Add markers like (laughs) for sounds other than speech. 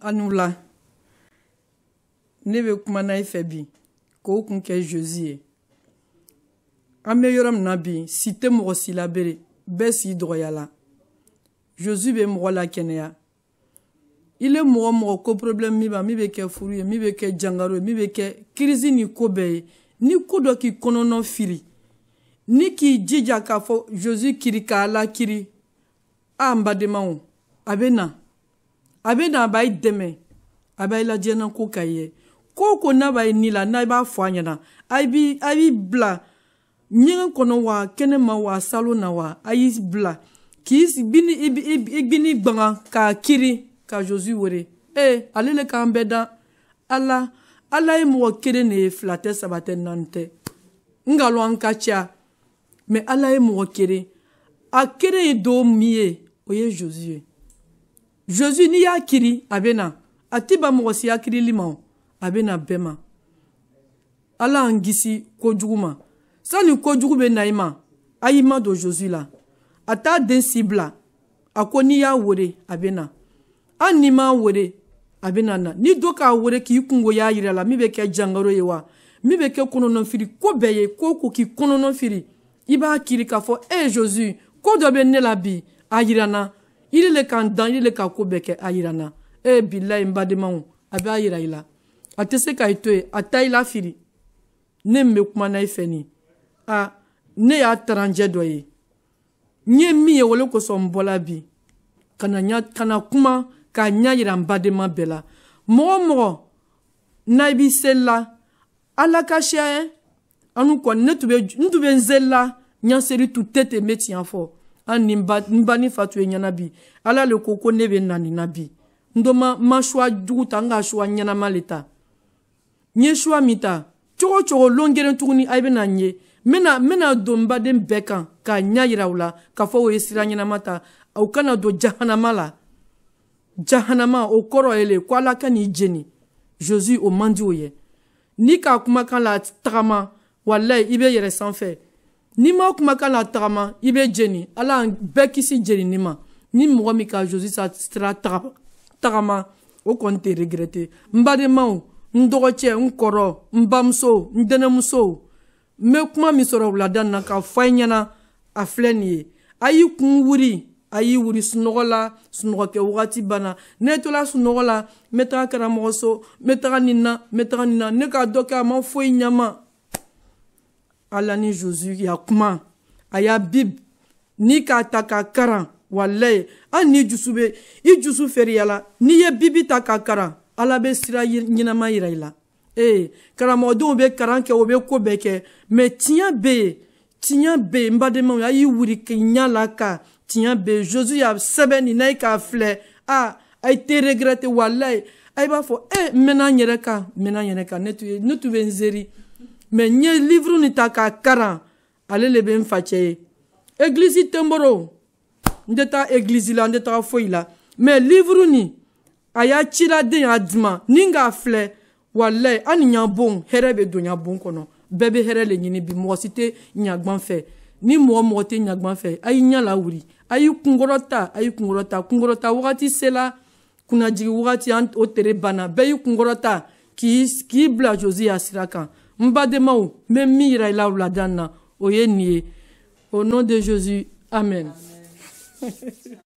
an n'u la ne bɛ kuma na i e fɛ bi k'o kun kɛ zozi ye an bɛ yɔrɔ min na bi si tɛ mɔgɔ si labere bɛɛ si dɔgɔya la zozi bɛ mɔgɔ lakɛnɛya i le mɔgɔ mɔgɔ ko porobilɛmu min ba min bɛ kɛ furu ye min bɛ kɛ jangaro ye min bɛ kɛ kirizi ni ko bɛɛ ye ni ko dɔ k'i kɔnɔnɔ firi ni k'i jija k'a fɔ zozi kiri k'a lakiri a n badenmaw a bɛ na a bɛ na a b'a dɛmɛ a b'a lajɛ ko ka ye ko ko n'a b'a ye ni la n'a b'a fɔ a ɲɛna a b'i a b'i bila ɲɛgɛn kɔnɔ wa ma wa salon na wa a y'i bila k'i i gbini gbanga k'a kiri ka josu were ee ale le k'an bɛɛ dan ala ala ye mɔgɔ kelen de ye fila tɛ saba tɛ naani tɛ nkalon ka ca mɛ ala ye mɔgɔ kelen a kelen ye e do min ye o ye josu ye zezu n'i y'a kiri a bɛ na a ti ban mɔgɔ si hakilili ma o a bɛ na bɛɛ ma ala an kisi kojugu ma sani kojugu bɛ na i ma a y'i ma don zezu la a t'a den si bila a ko n'i y'a wele a bɛ na hali n'i m'a wele a bɛ na na n'i dɔ k'a wele k'i kungo y'a yira la min bɛ kɛ jangaro ye wa min bɛ kɛ kɔnɔnɔfiri ko bɛɛ ye ko ko k'i kɔnɔnɔfiri i b'a kiri k'a fɔ e zezu ko dɔ bɛ ne la bi a yirana yiri le k'an dan yiri le ka ko bɛɛ kɛ a yira n na e ye bilayi n badenmaw a b'a yira i la a tɛ se ka i e to yen a ta i la fili ne min bɛ kuma na i e fɛ nin a ne y'a taranjɛ dɔ ye n ye min ye wale kosɔn n bɔla bi ka na ɲa ka na kuma k'a ɲa yira n badenma bɛɛ la mɔgɔ o mɔgɔ n'a e b'i seli la ala ka siya ye anu kɔni ne tun bɛ n tun bɛ n seli la ɲɛseli tun tɛ ten n bɛ tiɲɛ fɔ. an ni n ba ni fatu ye ɲɛna bi ala le ko ko ne be na nin na bi n do ma ma suwa jugu ta n ka suwa ɲɛnama le ta n ye suwa min ta cogo cogo loon kelen tuguni a e bena n ye mena mena don n baden bɛɛ kan k'a ɲa yira u e la k'a fɔ o ye sira ɲɛnama ta u kana don jahanama la jahanama o kɔrɔ ye le ko ala ka n'i jeni zozu o man di o ye n'i k'a kumakan la tagama walayi i be yɛrɛ sanfɛ n'i ma kumakan na tagama i bɛ jeni ala an bɛɛ kisi jenini ma ni mɔgɔ min ka josi sa sira tagama o kɔni tɛ regrete n badenmaw n dɔgɔcɛ n kɔrɔ n bamuso n dɛnɛmuso n be kuma min sɔrɔ wuladan na k'a fɔ i ɲɛna a filɛ nin ye a y'i kun wuri a y'i wuri sunɔgɔ la sunɔgɔkɛ wagati banna ne tola sunɔgɔ la n be taga karamɔgɔso n be taga nin na n be taga nin na ne k'a dɔ kɛ a ma foyi ɲama ala ni jozu ya kuma a y'a bib ni k'a ta ka karan walayi hali ni jusu be i jusu feriyala n'i ye bibi ta ka karan ala be sira ɲɛnama yira i la ee karamɔgɔdenw be karan kɛ o be koo bɛɛ kɛ mɛn tiɲɛ be yen tiɲɛ be yen n badenmaw a y'i wuri ɲa la ka tiɲɛ be yen jozu y'a sɛbɛ nin na i k'a filɛ a a ye te regrɛte walayi a i b'a fɔ e n mɛna n yɛrɛ kan n mɛna n yɛrɛ kan ne tun be n zeri mɛ n ye livuru ni ta k'a karan ale le be n facɛ ye egilizi tɛ n boro n tɛ taga egilizi la n tɛ taga foyi la mɛ livuru ni a y'a cila den y'a duma ni k'a filɛ walayi ani ɲa bon hɛrɛ be don ɲa bon kɔnɔ bɛɛ be hɛrɛ le ɲini bi mɔgɔ si tɛ ɲagwan fɛ ni mɔgɔ mɔgɔ tɛ ɲagwan fɛ a y'i ɲa la wuri a y'i kunkɔrɔta a y'i kunkɔrɔta kunkɔrɔta wagati sela kunnajigi wagati an o tere banna bɛɛ y'i kunkɔrɔta k'i bila josi y'a sira kan Mbademaou, même Mirai il a ou la dana. au nom de jésus amen. (laughs)